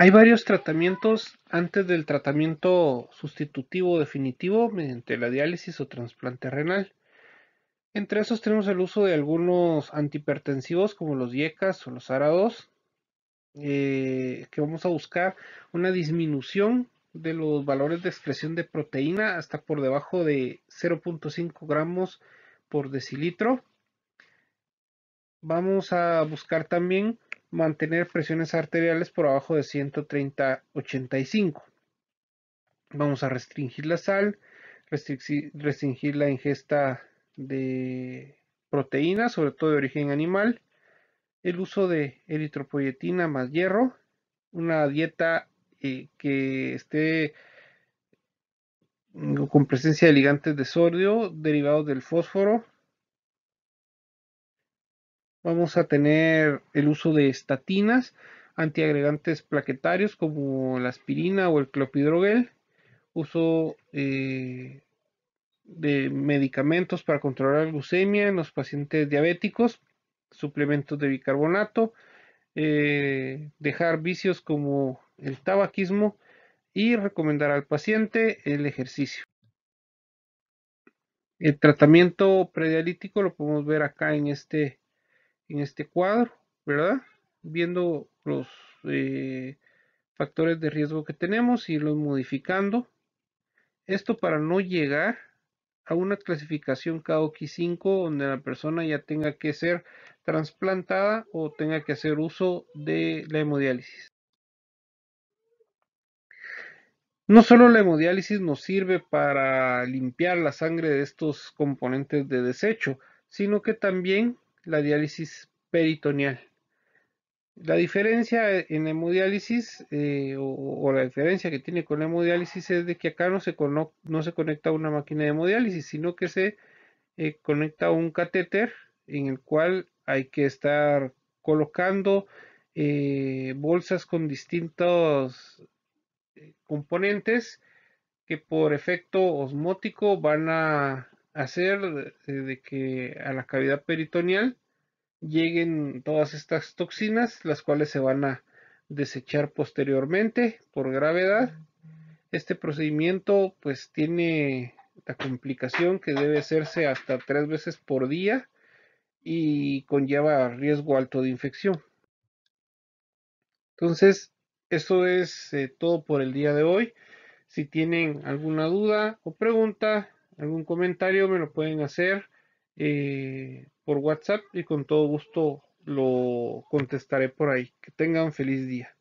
Hay varios tratamientos antes del tratamiento sustitutivo definitivo mediante la diálisis o trasplante renal. Entre esos tenemos el uso de algunos antihipertensivos como los diecas o los ara eh, que vamos a buscar una disminución de los valores de expresión de proteína hasta por debajo de 0.5 gramos por decilitro. Vamos a buscar también mantener presiones arteriales por abajo de 130-85. Vamos a restringir la sal, restringir la ingesta de proteínas, sobre todo de origen animal, el uso de eritropoyetina más hierro, una dieta eh, que esté mm, con presencia de ligantes de sodio derivados del fósforo, Vamos a tener el uso de estatinas, antiagregantes plaquetarios como la aspirina o el clopidrogel. uso eh, de medicamentos para controlar la glucemia en los pacientes diabéticos, suplementos de bicarbonato, eh, dejar vicios como el tabaquismo y recomendar al paciente el ejercicio. El tratamiento predialítico lo podemos ver acá en este en este cuadro, ¿verdad? Viendo los eh, factores de riesgo que tenemos y los modificando. Esto para no llegar a una clasificación KOK5 donde la persona ya tenga que ser trasplantada o tenga que hacer uso de la hemodiálisis. No solo la hemodiálisis nos sirve para limpiar la sangre de estos componentes de desecho, sino que también la diálisis peritoneal. La diferencia en hemodiálisis eh, o, la diferencia que tiene con hemodiálisis es de que acá no se, no se conecta una máquina de hemodiálisis, sino que se eh, conecta un catéter en el cual hay que estar colocando eh, bolsas con distintos componentes que por efecto osmótico van a hacer de que a la cavidad peritoneal lleguen todas estas toxinas, las cuales se van a desechar posteriormente por gravedad. Este procedimiento pues tiene la complicación que debe hacerse hasta tres veces por día y conlleva riesgo alto de infección. Entonces, eso es eh, todo por el día de hoy. Si tienen alguna duda o pregunta, algún comentario me lo pueden hacer eh, por WhatsApp y con todo gusto lo contestaré por ahí. Que tengan feliz día.